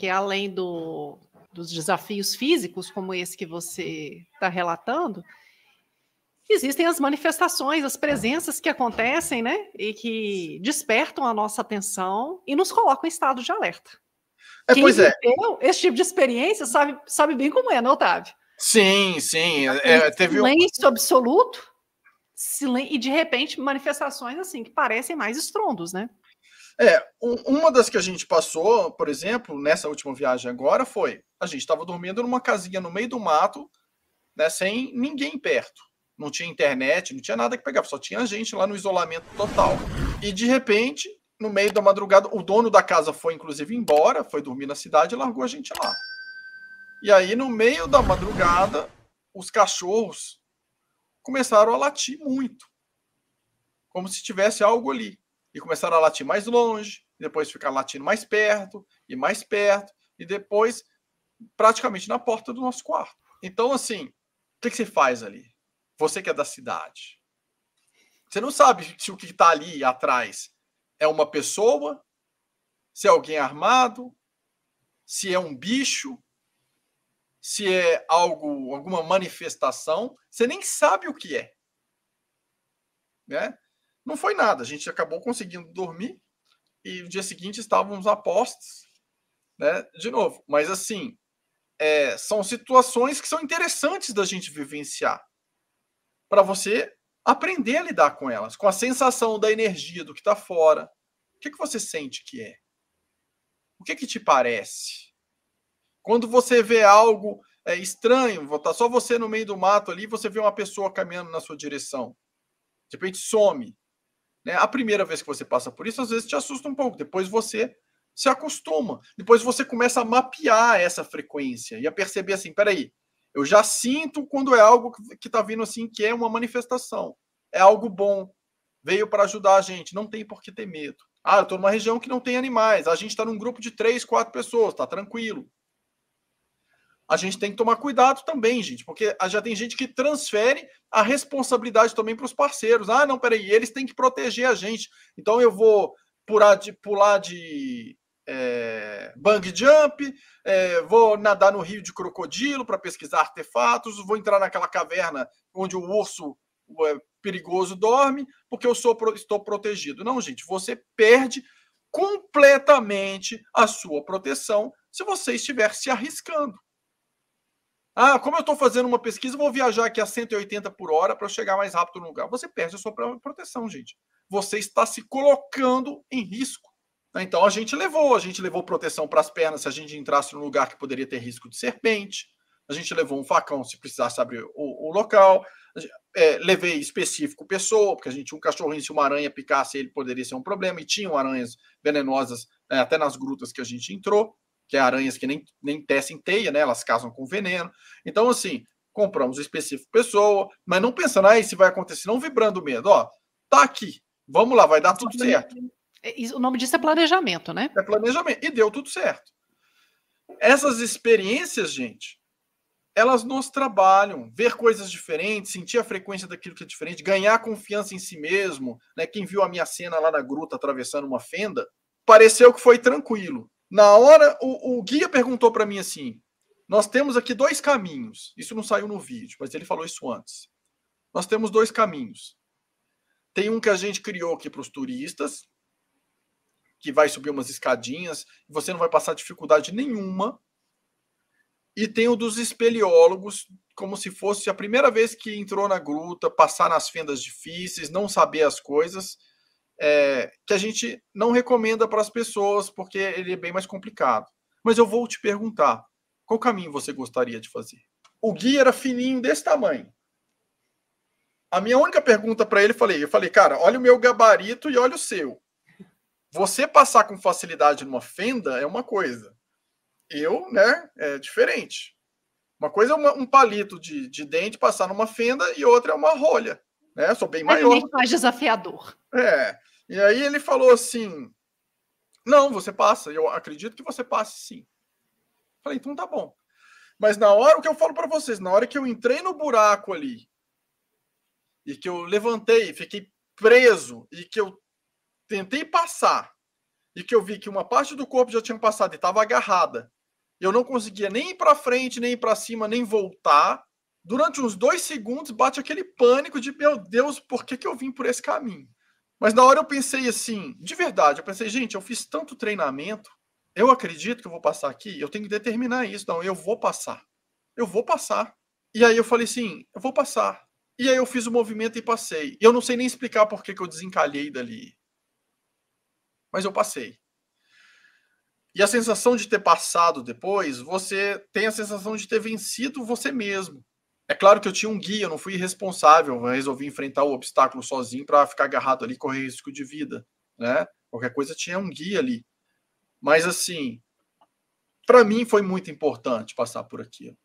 que é além do, dos desafios físicos, como esse que você está relatando, existem as manifestações, as presenças que acontecem, né? E que despertam a nossa atenção e nos colocam em estado de alerta. É, Quem pois é. Esse tipo de experiência sabe, sabe bem como é, né, Otávio? Sim, sim. É, é teve silêncio um... absoluto e, de repente, manifestações assim que parecem mais estrondos, né? É, um, uma das que a gente passou, por exemplo, nessa última viagem agora, foi a gente estava dormindo numa casinha no meio do mato, né, sem ninguém perto. Não tinha internet, não tinha nada que pegar, só tinha a gente lá no isolamento total. E de repente, no meio da madrugada, o dono da casa foi inclusive embora, foi dormir na cidade e largou a gente lá. E aí, no meio da madrugada, os cachorros começaram a latir muito, como se tivesse algo ali e começaram a latir mais longe, depois ficar latindo mais perto e mais perto, e depois praticamente na porta do nosso quarto. Então, assim, o que, que você faz ali? Você que é da cidade. Você não sabe se o que está ali atrás é uma pessoa, se é alguém armado, se é um bicho, se é algo, alguma manifestação. Você nem sabe o que é. Né? Não foi nada, a gente acabou conseguindo dormir e no dia seguinte estávamos apostos, né? De novo, mas assim, é, são situações que são interessantes da gente vivenciar para você aprender a lidar com elas, com a sensação da energia do que está fora. O que, que você sente que é? O que, que te parece? Quando você vê algo é, estranho, tá só você no meio do mato ali, você vê uma pessoa caminhando na sua direção. De repente some. Né? A primeira vez que você passa por isso, às vezes te assusta um pouco, depois você se acostuma, depois você começa a mapear essa frequência e a perceber assim: peraí, eu já sinto quando é algo que está vindo assim, que é uma manifestação, é algo bom, veio para ajudar a gente, não tem por que ter medo. Ah, eu estou numa região que não tem animais, a gente está num grupo de três, quatro pessoas, está tranquilo a gente tem que tomar cuidado também, gente, porque já tem gente que transfere a responsabilidade também para os parceiros. Ah, não, peraí, eles têm que proteger a gente. Então eu vou pular de, pular de é, bang jump, é, vou nadar no rio de crocodilo para pesquisar artefatos, vou entrar naquela caverna onde o urso é, perigoso dorme, porque eu sou, estou protegido. Não, gente, você perde completamente a sua proteção se você estiver se arriscando. Ah, como eu estou fazendo uma pesquisa, vou viajar aqui a 180 por hora para chegar mais rápido no lugar. Você perde a sua proteção, gente. Você está se colocando em risco. Tá? Então a gente levou, a gente levou proteção para as pernas se a gente entrasse num lugar que poderia ter risco de serpente. A gente levou um facão se precisasse abrir o, o local. É, levei específico pessoa, porque a gente tinha um cachorrinho, se uma aranha picasse, ele poderia ser um problema, e tinham aranhas venenosas né, até nas grutas que a gente entrou que é aranhas que nem, nem tecem teia, né? Elas casam com veneno. Então, assim, compramos o específico pessoa, mas não pensando, aí ah, se vai acontecer, não vibrando medo, ó, tá aqui, vamos lá, vai dar tudo certo. É, o nome disso é planejamento, né? É planejamento, e deu tudo certo. Essas experiências, gente, elas nos trabalham. Ver coisas diferentes, sentir a frequência daquilo que é diferente, ganhar confiança em si mesmo. Né? Quem viu a minha cena lá na gruta atravessando uma fenda, pareceu que foi tranquilo. Na hora, o, o guia perguntou para mim assim: nós temos aqui dois caminhos. Isso não saiu no vídeo, mas ele falou isso antes. Nós temos dois caminhos. Tem um que a gente criou aqui para os turistas, que vai subir umas escadinhas, você não vai passar dificuldade nenhuma. E tem o dos espeleólogos, como se fosse a primeira vez que entrou na gruta, passar nas fendas difíceis, não saber as coisas. É, que a gente não recomenda para as pessoas, porque ele é bem mais complicado. Mas eu vou te perguntar, qual caminho você gostaria de fazer? O guia era fininho desse tamanho. A minha única pergunta para ele, falei, eu falei, cara, olha o meu gabarito e olha o seu. Você passar com facilidade numa fenda é uma coisa. Eu, né, é diferente. Uma coisa é uma, um palito de, de dente passar numa fenda e outra é uma rolha. Né? Eu sou bem é maior. É mais desafiador. É. E aí ele falou assim: Não, você passa. Eu acredito que você passe sim. Falei, então tá bom. Mas na hora, o que eu falo para vocês, na hora que eu entrei no buraco ali, e que eu levantei, fiquei preso, e que eu tentei passar, e que eu vi que uma parte do corpo já tinha passado e estava agarrada, eu não conseguia nem ir para frente, nem ir para cima, nem voltar. Durante uns dois segundos bate aquele pânico de meu Deus, por que, que eu vim por esse caminho? Mas na hora eu pensei assim, de verdade, eu pensei, gente, eu fiz tanto treinamento, eu acredito que eu vou passar aqui, eu tenho que determinar isso. Não, eu vou passar. Eu vou passar. E aí eu falei assim, eu vou passar. E aí eu fiz o movimento e passei. E eu não sei nem explicar por que, que eu desencalhei dali. Mas eu passei. E a sensação de ter passado depois, você tem a sensação de ter vencido você mesmo. É claro que eu tinha um guia, eu não fui irresponsável, resolvi enfrentar o obstáculo sozinho para ficar agarrado ali, correr risco de vida, né? Qualquer coisa tinha um guia ali. Mas assim, para mim foi muito importante passar por aquilo.